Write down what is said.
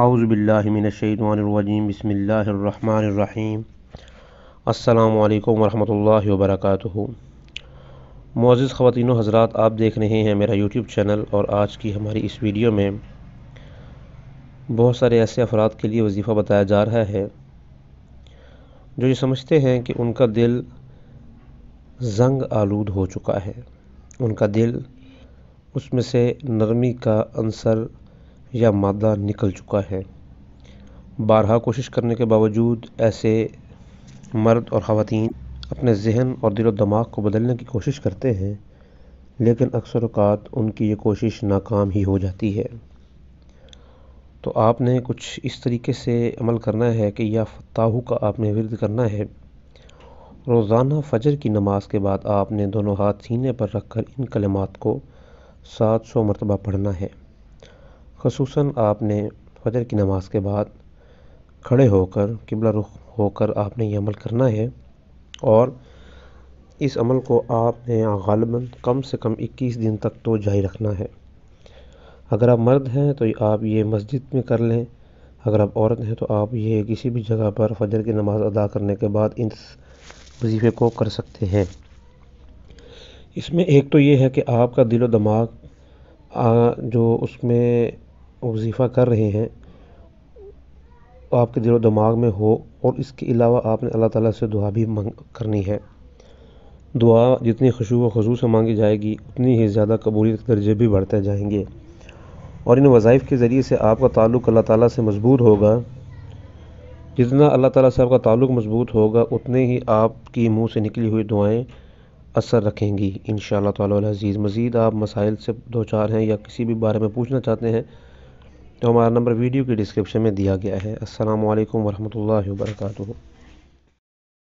اعوذ باللہ من الشیطان الرجیم بسم اللہ الرحمن الرحیم السلام علیکم ورحمۃ اللہ وبرکاتہ معزز خواتین و حضرات آپ دیکھ رہے ہیں میرا یوٹیوب چینل اور آج کی ہماری اس ویڈیو میں بہت سارے ایسے افراد کے لیے وظیفہ بتایا جا رہا ہے جو یہ سمجھتے ہیں کہ ان کا دل زنگ آلود ہو چکا ہے ان کا دل اس میں سے نرمی کا عنصر یا مادہ نکل چکا ہے بارہا کوشش کرنے کے باوجود ایسے مرد اور خواتین اپنے ذہن اور دل و دماغ کو بدلنے کی کوشش کرتے ہیں لیکن اکثر اوقات ان کی یہ کوشش ناکام ہی ہو جاتی ہے تو آپ نے کچھ اس طریقے سے عمل کرنا ہے کہ یا فتح کا آپ نے ورد کرنا ہے روزانہ فجر کی نماز کے بعد آپ نے دونوں ہاتھ سینے پر رکھ کر ان کلمات کو سات سو مرتبہ پڑھنا ہے خصوصاً آپ نے فجر کی نماز کے بعد کھڑے ہو کر قبلہ رخ ہو کر آپ نے یہ عمل کرنا ہے اور اس عمل کو آپ نے غالباً کم سے کم اکیس دن تک تو جاری رکھنا ہے اگر آپ مرد ہیں تو آپ یہ مسجد میں کر لیں اگر آپ عورت ہیں تو آپ یہ کسی بھی جگہ پر فجر کی نماز ادا کرنے کے بعد ان وظیفے کو کر سکتے ہیں اس میں ایک تو یہ ہے کہ آپ کا دل و دماغ جو اس میں وظیفہ کر رہے ہیں آپ کے دل و دماغ میں ہو اور اس کے علاوہ آپ نے اللہ تعالیٰ سے دعا بھی مانگ کرنی ہے دعا جتنی خوشو و خضو سے مانگی جائے گی اتنی ہی زیادہ قبولیت کے درجے بھی بڑھتے جائیں گے اور ان وظائف کے ذریعے سے آپ کا تعلق اللہ تعالیٰ سے مضبوط ہوگا جتنا اللہ تعالیٰ صاحب کا تعلق مضبوط ہوگا اتنے ہی آپ کی منہ سے نکلی ہوئی دعائیں اثر رکھیں گی ان شاء اللہ تعالیٰ عزیز مزید آپ مسائل سے دو چار ہیں یا کسی بھی بارے میں پوچھنا چاہتے ہیں تو ہمارا نمبر ویڈیو کے ڈسکرپشن میں دیا گیا ہے السلام علیکم ورحمۃ اللہ وبرکاتہ